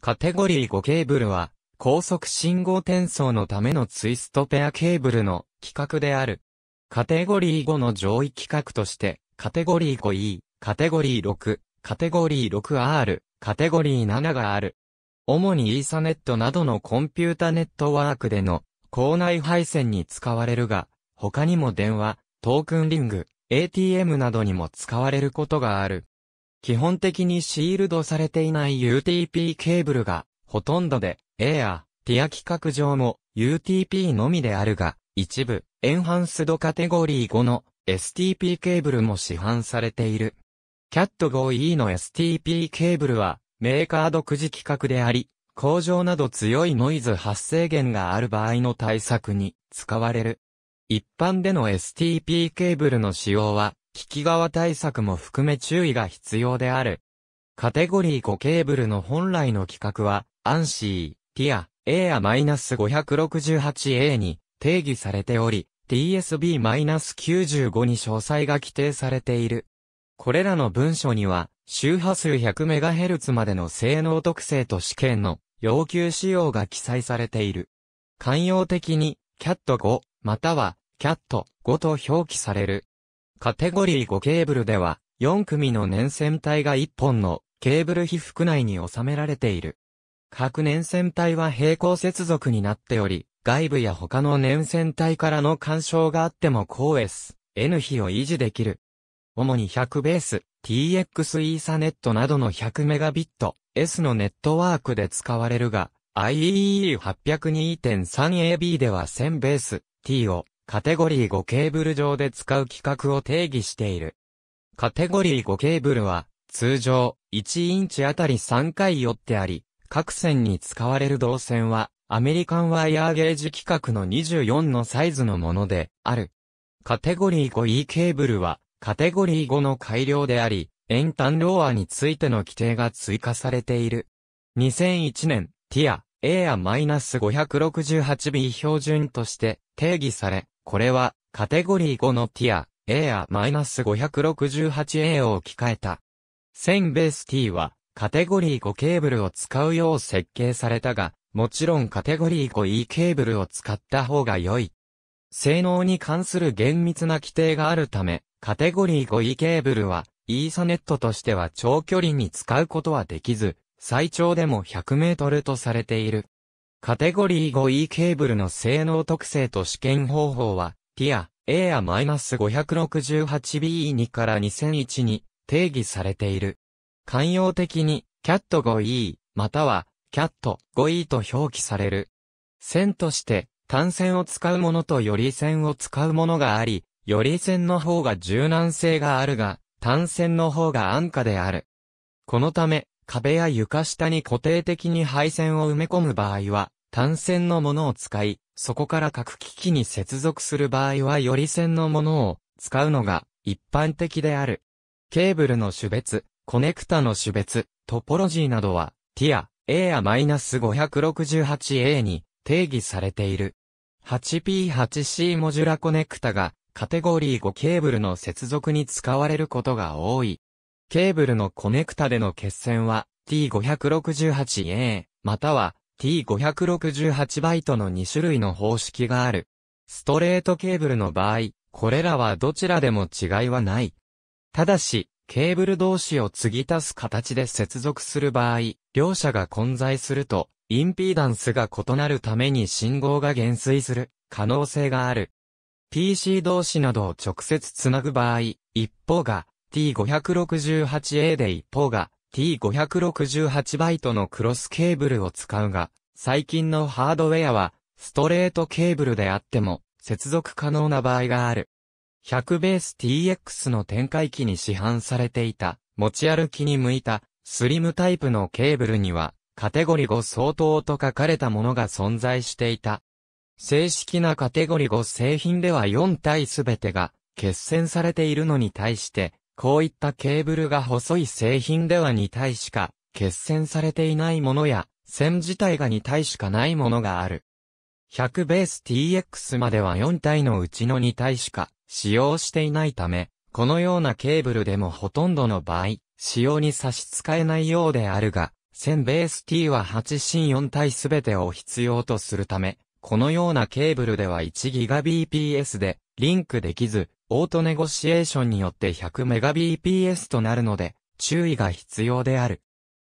カテゴリー5ケーブルは、高速信号転送のためのツイストペアケーブルの規格である。カテゴリー5の上位規格として、カテゴリー 5E、カテゴリー6、カテゴリー 6R、カテゴリー7がある。主にイーサネットなどのコンピュータネットワークでの校内配線に使われるが、他にも電話、トークンリング、ATM などにも使われることがある。基本的にシールドされていない UTP ケーブルがほとんどで、エア、ティア規格上も UTP のみであるが、一部、エンハンスドカテゴリー5の STP ケーブルも市販されている。CAT5E の STP ケーブルは、メーカー独自規格であり、工場など強いノイズ発生源がある場合の対策に使われる。一般での STP ケーブルの使用は、引き側対策も含め注意が必要である。カテゴリー5ケーブルの本来の規格は、アンシー、ティア、エア5 6 8 a に定義されており、TSB-95 に詳細が規定されている。これらの文書には、周波数 100MHz までの性能特性と試験の要求仕様が記載されている。汎用的に、CAT5 または CAT5 と表記される。カテゴリー5ケーブルでは、4組の年線体が1本のケーブル被覆内に収められている。各年線体は平行接続になっており、外部や他の年線体からの干渉があっても高 S、N 比を維持できる。主に100ベース、TX イーサネットなどの100メガビット S のネットワークで使われるが、IEE 802.3AB では1000ベース、T をカテゴリー5ケーブル上で使う規格を定義している。カテゴリー5ケーブルは、通常、1インチあたり3回寄ってあり、各線に使われる導線は、アメリカンワイヤーゲージ規格の24のサイズのもので、ある。カテゴリー 5E ケーブルは、カテゴリー5の改良であり、円単ローアについての規定が追加されている。2001年、ティア、エア -568B 標準として定義され、これは、カテゴリー5のティア、A や -568A を置き換えた。1000ベース T は、カテゴリー5ケーブルを使うよう設計されたが、もちろんカテゴリー 5E ケーブルを使った方が良い。性能に関する厳密な規定があるため、カテゴリー 5E ケーブルは、イーサネットとしては長距離に使うことはできず、最長でも100メートルとされている。カテゴリー 5E ケーブルの性能特性と試験方法は、ティア、エア -568BE2 から2001に定義されている。汎用的に、キャット 5E、または、キャット 5E と表記される。線として、単線を使うものとより線を使うものがあり、より線の方が柔軟性があるが、単線の方が安価である。このため、壁や床下に固定的に配線を埋め込む場合は、単線のものを使い、そこから各機器に接続する場合はより線のものを使うのが一般的である。ケーブルの種別、コネクタの種別、トポロジーなどは、ティア、A や -568A に定義されている。8P8C モジュラコネクタがカテゴリー5ケーブルの接続に使われることが多い。ケーブルのコネクタでの決線は T568A または T568 バイトの2種類の方式がある。ストレートケーブルの場合、これらはどちらでも違いはない。ただし、ケーブル同士を継ぎ足す形で接続する場合、両者が混在すると、インピーダンスが異なるために信号が減衰する可能性がある。PC 同士などを直接つなぐ場合、一方が T568A で一方が T568 バイトのクロスケーブルを使うが、最近のハードウェアはストレートケーブルであっても接続可能な場合がある。100ベース TX の展開機に市販されていた、持ち歩きに向いた、スリムタイプのケーブルには、カテゴリ5相当と書かれたものが存在していた。正式なカテゴリ5製品では4体すべてが、決戦されているのに対して、こういったケーブルが細い製品では2体しか、結線されていないものや、線自体が2体しかないものがある。100ベース TX までは4体のうちの2体しか使用していないため、このようなケーブルでもほとんどの場合、使用に差し支えないようであるが、1000ベース T は8芯4体すべてを必要とするため、このようなケーブルでは 1GBps でリンクできず、オートネゴシエーションによって 100Mbps となるので、注意が必要である。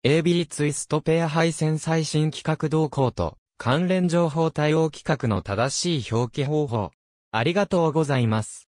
AB ツイストペア配線最新規格動向と、関連情報対応規格の正しい表記方法。ありがとうございます。